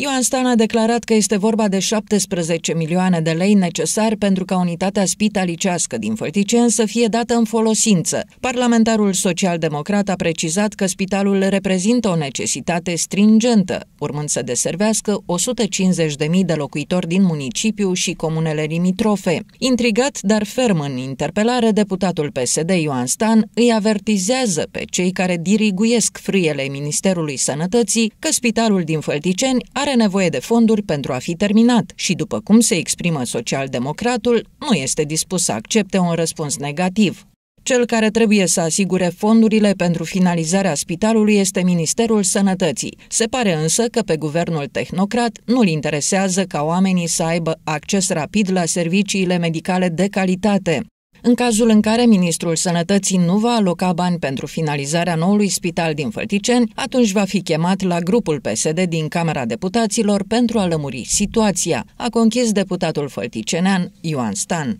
Ioan Stan a declarat că este vorba de 17 milioane de lei necesari pentru ca unitatea spitalicească din Fălticeni să fie dată în folosință. Parlamentarul social-democrat a precizat că spitalul reprezintă o necesitate stringentă, urmând să deservească 150.000 de locuitori din municipiu și comunele limitrofe. Intrigat, dar ferm în interpelare, deputatul PSD Ioan Stan îi avertizează pe cei care diriguiesc frâiele Ministerului Sănătății că spitalul din Fălticeni are are nevoie de fonduri pentru a fi terminat și, după cum se exprimă socialdemocratul, nu este dispus să accepte un răspuns negativ. Cel care trebuie să asigure fondurile pentru finalizarea spitalului este Ministerul Sănătății. Se pare însă că pe guvernul tehnocrat nu-l interesează ca oamenii să aibă acces rapid la serviciile medicale de calitate. În cazul în care Ministrul Sănătății nu va aloca bani pentru finalizarea noului spital din Fălticeni, atunci va fi chemat la grupul PSD din Camera Deputaților pentru a lămuri situația, a conchis deputatul fălticenean Ioan Stan.